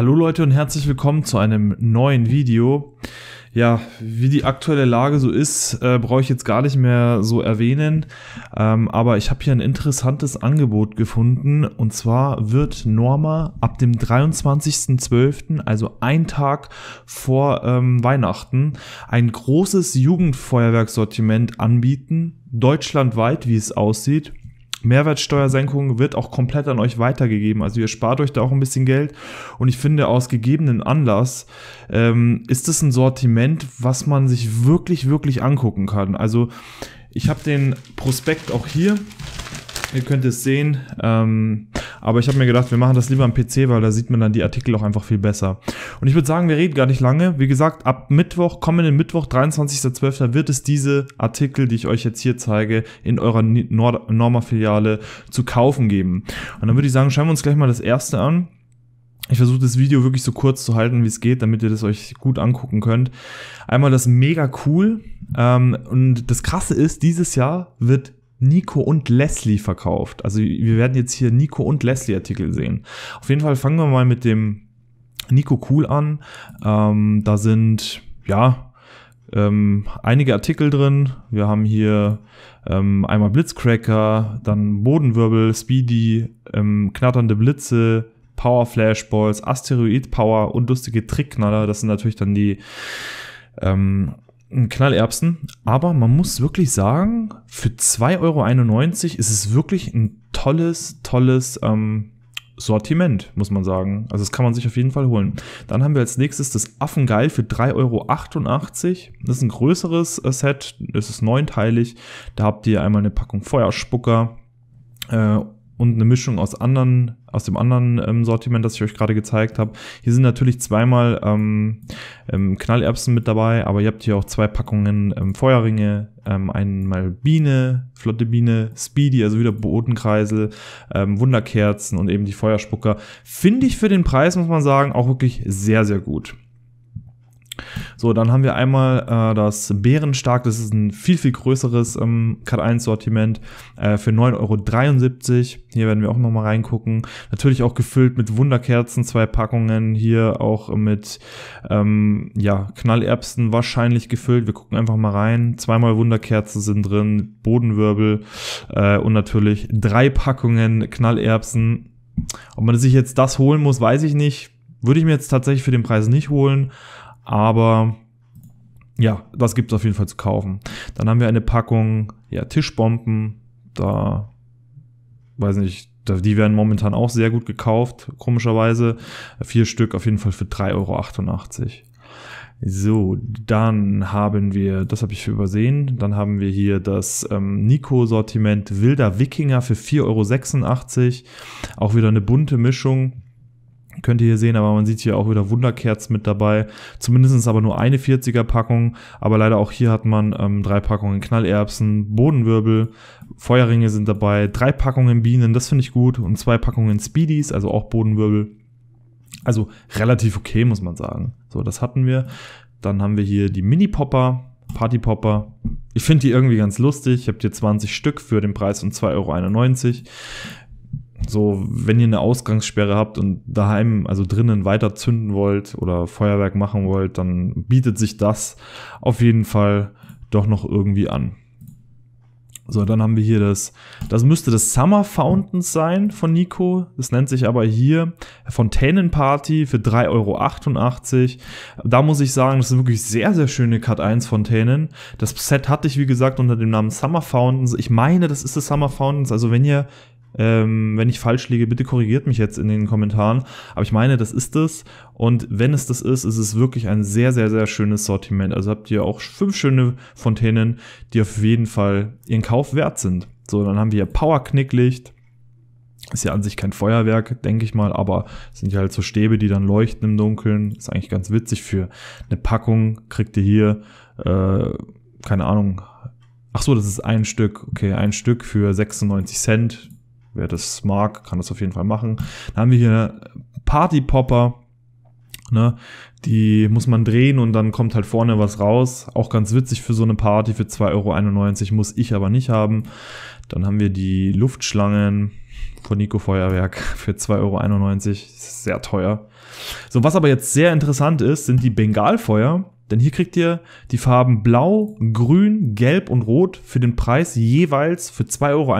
Hallo Leute und herzlich willkommen zu einem neuen Video. Ja, wie die aktuelle Lage so ist, äh, brauche ich jetzt gar nicht mehr so erwähnen, ähm, aber ich habe hier ein interessantes Angebot gefunden und zwar wird Norma ab dem 23.12., also ein Tag vor ähm, Weihnachten, ein großes Jugendfeuerwerksortiment anbieten, deutschlandweit, wie es aussieht. Mehrwertsteuersenkung wird auch komplett an euch weitergegeben. Also ihr spart euch da auch ein bisschen Geld. Und ich finde, aus gegebenen Anlass ähm, ist es ein Sortiment, was man sich wirklich, wirklich angucken kann. Also ich habe den Prospekt auch hier. Ihr könnt es sehen. Ähm, aber ich habe mir gedacht, wir machen das lieber am PC, weil da sieht man dann die Artikel auch einfach viel besser. Und ich würde sagen, wir reden gar nicht lange. Wie gesagt, ab Mittwoch, kommenden Mittwoch, 23.12., wird es diese Artikel, die ich euch jetzt hier zeige, in eurer Norma-Filiale zu kaufen geben. Und dann würde ich sagen, schauen wir uns gleich mal das erste an. Ich versuche das Video wirklich so kurz zu halten, wie es geht, damit ihr das euch gut angucken könnt. Einmal das mega cool. Ähm, und das Krasse ist, dieses Jahr wird Nico und Leslie verkauft. Also wir werden jetzt hier Nico und Leslie Artikel sehen. Auf jeden Fall fangen wir mal mit dem Nico Cool an. Ähm, da sind, ja, ähm, einige Artikel drin. Wir haben hier ähm, einmal Blitzcracker, dann Bodenwirbel, Speedy, ähm, knatternde Blitze, Power Flashballs, Asteroid Power und lustige Trickknaller. Das sind natürlich dann die ähm, ein Knallerbsen. Aber man muss wirklich sagen, für 2,91 Euro ist es wirklich ein tolles, tolles ähm, Sortiment, muss man sagen. Also das kann man sich auf jeden Fall holen. Dann haben wir als nächstes das Affengeil für 3,88 Euro. Das ist ein größeres äh, Set, es ist neunteilig. Da habt ihr einmal eine Packung Feuerspucker, äh, und eine Mischung aus anderen, aus dem anderen ähm, Sortiment, das ich euch gerade gezeigt habe. Hier sind natürlich zweimal ähm, ähm, Knallerbsen mit dabei, aber ihr habt hier auch zwei Packungen ähm, Feuerringe, ähm, einmal Biene, Flotte Biene, Speedy, also wieder Botenkreisel, ähm, Wunderkerzen und eben die Feuerspucker. Finde ich für den Preis, muss man sagen, auch wirklich sehr, sehr gut. So, dann haben wir einmal äh, das Bärenstark, das ist ein viel, viel größeres ähm, Cut 1 Sortiment äh, für 9,73 Euro. Hier werden wir auch nochmal reingucken. Natürlich auch gefüllt mit Wunderkerzen, zwei Packungen. Hier auch mit ähm, ja, Knallerbsen wahrscheinlich gefüllt. Wir gucken einfach mal rein. Zweimal Wunderkerzen sind drin, Bodenwirbel äh, und natürlich drei Packungen Knallerbsen. Ob man sich jetzt das holen muss, weiß ich nicht. Würde ich mir jetzt tatsächlich für den Preis nicht holen, aber ja, das gibt es auf jeden Fall zu kaufen. Dann haben wir eine Packung ja, Tischbomben. Da weiß nicht, die werden momentan auch sehr gut gekauft, komischerweise. Vier Stück auf jeden Fall für 3,88 Euro. So, dann haben wir, das habe ich übersehen, dann haben wir hier das ähm, Nico-Sortiment Wilder Wikinger für 4,86 Euro. Auch wieder eine bunte Mischung. Könnt ihr hier sehen, aber man sieht hier auch wieder Wunderkerz mit dabei. Zumindest aber nur eine 40er Packung. Aber leider auch hier hat man ähm, drei Packungen Knallerbsen, Bodenwirbel, Feuerringe sind dabei, drei Packungen Bienen, das finde ich gut. Und zwei Packungen Speedies, also auch Bodenwirbel. Also relativ okay, muss man sagen. So, das hatten wir. Dann haben wir hier die Mini-Popper, Party-Popper. Ich finde die irgendwie ganz lustig. Ich habe hier 20 Stück für den Preis von 2,91 Euro so, wenn ihr eine Ausgangssperre habt und daheim, also drinnen weiter zünden wollt oder Feuerwerk machen wollt, dann bietet sich das auf jeden Fall doch noch irgendwie an. So, dann haben wir hier das, das müsste das Summer Fountains sein von Nico. Das nennt sich aber hier Fontänenparty für 3,88 Euro. Da muss ich sagen, das sind wirklich sehr, sehr schöne Cut 1 Fontänen. Das Set hatte ich, wie gesagt, unter dem Namen Summer Fountains. Ich meine, das ist das Summer Fountains. Also wenn ihr ähm, wenn ich falsch liege, bitte korrigiert mich jetzt in den Kommentaren. Aber ich meine, das ist es. Und wenn es das ist, ist es wirklich ein sehr, sehr, sehr schönes Sortiment. Also habt ihr auch fünf schöne Fontänen, die auf jeden Fall ihren Kauf wert sind. So, dann haben wir Powerknicklicht. Ist ja an sich kein Feuerwerk, denke ich mal, aber sind ja halt so Stäbe, die dann leuchten im Dunkeln. Ist eigentlich ganz witzig für eine Packung. Kriegt ihr hier, äh, keine Ahnung. Ach so, das ist ein Stück. Okay, ein Stück für 96 Cent Wer das mag, kann das auf jeden Fall machen. Dann haben wir hier äh, Party Popper. Ne? Die muss man drehen und dann kommt halt vorne was raus. Auch ganz witzig für so eine Party für 2,91 Euro, muss ich aber nicht haben. Dann haben wir die Luftschlangen von Nico Feuerwerk für 2,91 Euro. Sehr teuer. So, was aber jetzt sehr interessant ist, sind die Bengalfeuer. Denn hier kriegt ihr die Farben Blau, Grün, Gelb und Rot für den Preis jeweils für 2,91 Euro.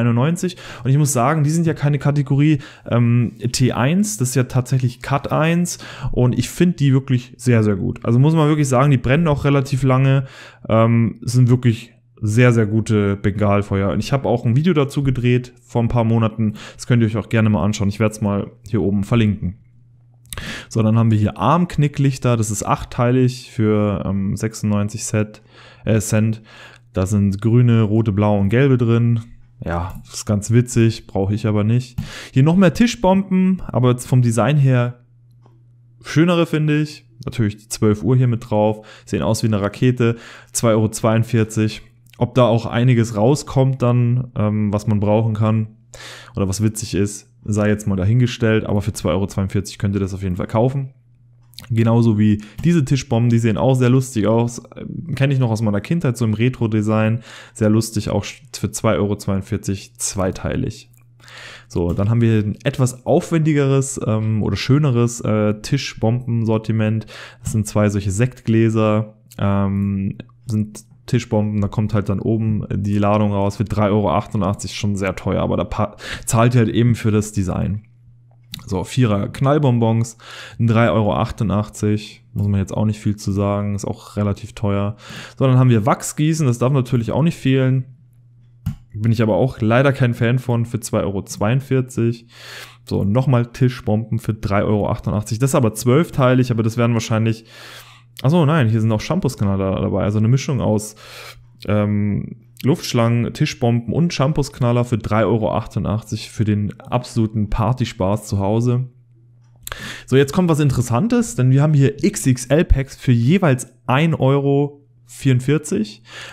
Und ich muss sagen, die sind ja keine Kategorie ähm, T1, das ist ja tatsächlich Cut 1. Und ich finde die wirklich sehr, sehr gut. Also muss man wirklich sagen, die brennen auch relativ lange, ähm, sind wirklich sehr, sehr gute Bengalfeuer. Und ich habe auch ein Video dazu gedreht vor ein paar Monaten. Das könnt ihr euch auch gerne mal anschauen. Ich werde es mal hier oben verlinken. So, dann haben wir hier Armknicklichter, das ist achteilig für ähm, 96 Set, äh, Cent. Da sind grüne, rote, blaue und gelbe drin. Ja, ist ganz witzig, brauche ich aber nicht. Hier noch mehr Tischbomben, aber vom Design her schönere finde ich. Natürlich die 12 Uhr hier mit drauf, sehen aus wie eine Rakete, 2,42 Euro. Ob da auch einiges rauskommt dann, ähm, was man brauchen kann, oder was witzig ist, sei jetzt mal dahingestellt, aber für 2,42 Euro könnt ihr das auf jeden Fall kaufen. Genauso wie diese Tischbomben, die sehen auch sehr lustig aus. Äh, kenne ich noch aus meiner Kindheit, so im Retro-Design. Sehr lustig, auch für 2,42 Euro zweiteilig. So, dann haben wir ein etwas aufwendigeres ähm, oder schöneres äh, Tischbomben-Sortiment. Das sind zwei solche Sektgläser, ähm, sind Tischbomben, da kommt halt dann oben die Ladung raus, für 3,88 Euro, schon sehr teuer, aber da zahlt ihr halt eben für das Design. So, Vierer Knallbonbons, 3,88 Euro, muss man jetzt auch nicht viel zu sagen, ist auch relativ teuer. So, dann haben wir Wachsgießen, das darf natürlich auch nicht fehlen. Bin ich aber auch leider kein Fan von, für 2,42 Euro. So, nochmal Tischbomben für 3,88 Euro. Das ist aber zwölfteilig, aber das werden wahrscheinlich Achso, nein, hier sind auch Shampoosknaller dabei. Also eine Mischung aus ähm, Luftschlangen, Tischbomben und Shampoosknaller für 3,88 Euro für den absoluten Partyspaß zu Hause. So, jetzt kommt was Interessantes, denn wir haben hier XXL-Packs für jeweils 1,44 Euro.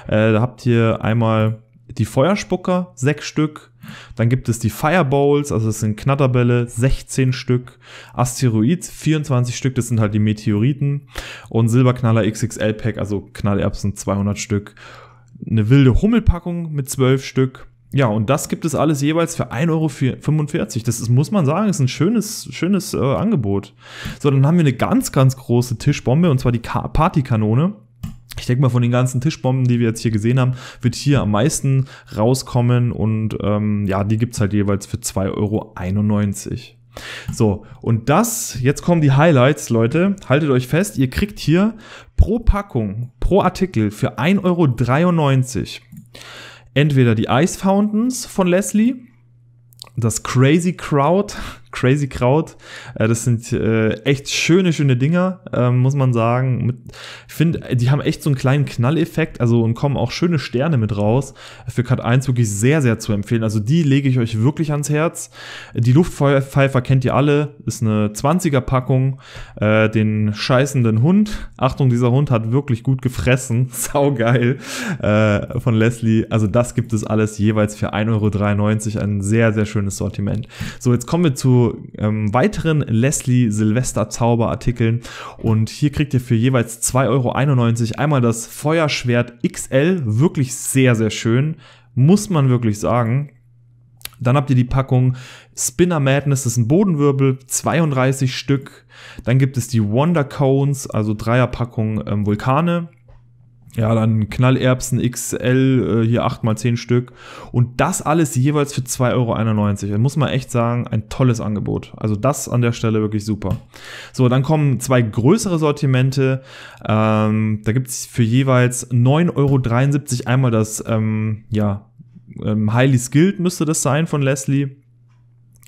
Äh, da habt ihr einmal die Feuerspucker, sechs Stück, dann gibt es die Fireballs, also das sind Knatterbälle, 16 Stück. Asteroid, 24 Stück, das sind halt die Meteoriten. Und Silberknaller XXL Pack, also Knallerbsen, 200 Stück. Eine wilde Hummelpackung mit 12 Stück. Ja, und das gibt es alles jeweils für 1,45 Euro. Das ist, muss man sagen, ist ein schönes, schönes äh, Angebot. So, dann haben wir eine ganz, ganz große Tischbombe und zwar die Partykanone. Ich denke mal, von den ganzen Tischbomben, die wir jetzt hier gesehen haben, wird hier am meisten rauskommen und ähm, ja, die gibt es halt jeweils für 2,91 Euro. So, und das, jetzt kommen die Highlights, Leute. Haltet euch fest, ihr kriegt hier pro Packung, pro Artikel für 1,93 Euro entweder die Ice Fountains von Leslie, das Crazy Crowd, crazy Kraut. Äh, das sind äh, echt schöne, schöne Dinger, ähm, muss man sagen. ich finde, die haben echt so einen kleinen Knalleffekt, also und kommen auch schöne Sterne mit raus. Für Cut 1 wirklich sehr, sehr zu empfehlen. Also die lege ich euch wirklich ans Herz. Die Luftpfeifer kennt ihr alle, ist eine 20er Packung. Äh, den scheißenden Hund. Achtung, dieser Hund hat wirklich gut gefressen. Saugeil von Leslie. Also das gibt es alles jeweils für 1,93 Euro. Ein sehr, sehr schönes Sortiment. So, jetzt kommen wir zu ähm, weiteren Leslie Silvester Zauberartikeln. Und hier kriegt ihr für jeweils 2,91 Euro einmal das Feuerschwert XL, wirklich sehr, sehr schön. Muss man wirklich sagen. Dann habt ihr die Packung Spinner Madness, das ist ein Bodenwirbel, 32 Stück. Dann gibt es die Wonder Cones, also Dreierpackung ähm, Vulkane ja, dann Knallerbsen XL, äh, hier 8x10 Stück. Und das alles jeweils für 2,91 Euro. Da muss man echt sagen, ein tolles Angebot. Also das an der Stelle wirklich super. So, dann kommen zwei größere Sortimente. Ähm, da gibt's für jeweils 9,73 Euro einmal das, ähm, ja, ähm, Highly Skilled müsste das sein von Leslie.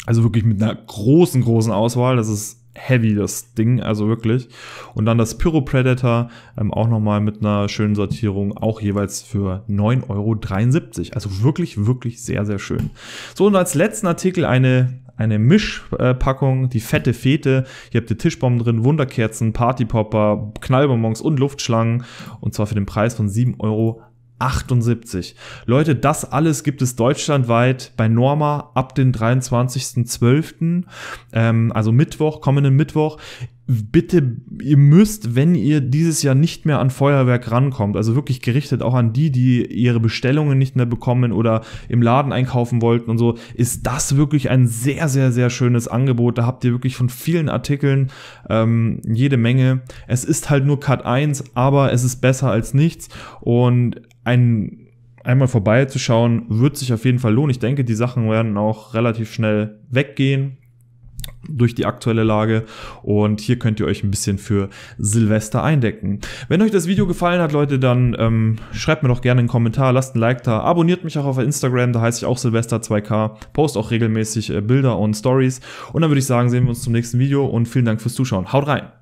Also wirklich mit einer großen, großen Auswahl. Das ist heavy, das Ding, also wirklich. Und dann das Pyro Predator, ähm, auch nochmal mit einer schönen Sortierung, auch jeweils für 9,73 Euro. Also wirklich, wirklich sehr, sehr schön. So, und als letzten Artikel eine eine Mischpackung, die fette Fete. Hier habt ihr Tischbomben drin, Wunderkerzen, Partypopper, Knallbonbons und Luftschlangen. Und zwar für den Preis von 7,98 Euro. 78. Leute, das alles gibt es deutschlandweit bei Norma ab den 23.12., ähm, also Mittwoch, kommenden Mittwoch. Bitte, ihr müsst, wenn ihr dieses Jahr nicht mehr an Feuerwerk rankommt, also wirklich gerichtet auch an die, die ihre Bestellungen nicht mehr bekommen oder im Laden einkaufen wollten und so, ist das wirklich ein sehr, sehr, sehr schönes Angebot. Da habt ihr wirklich von vielen Artikeln ähm, jede Menge. Es ist halt nur Cut 1, aber es ist besser als nichts. Und ein, einmal vorbeizuschauen, wird sich auf jeden Fall lohnen. Ich denke, die Sachen werden auch relativ schnell weggehen durch die aktuelle Lage und hier könnt ihr euch ein bisschen für Silvester eindecken. Wenn euch das Video gefallen hat, Leute, dann ähm, schreibt mir doch gerne einen Kommentar, lasst ein Like da, abonniert mich auch auf Instagram, da heiße ich auch Silvester2k, post auch regelmäßig äh, Bilder und Stories und dann würde ich sagen, sehen wir uns zum nächsten Video und vielen Dank fürs Zuschauen. Haut rein!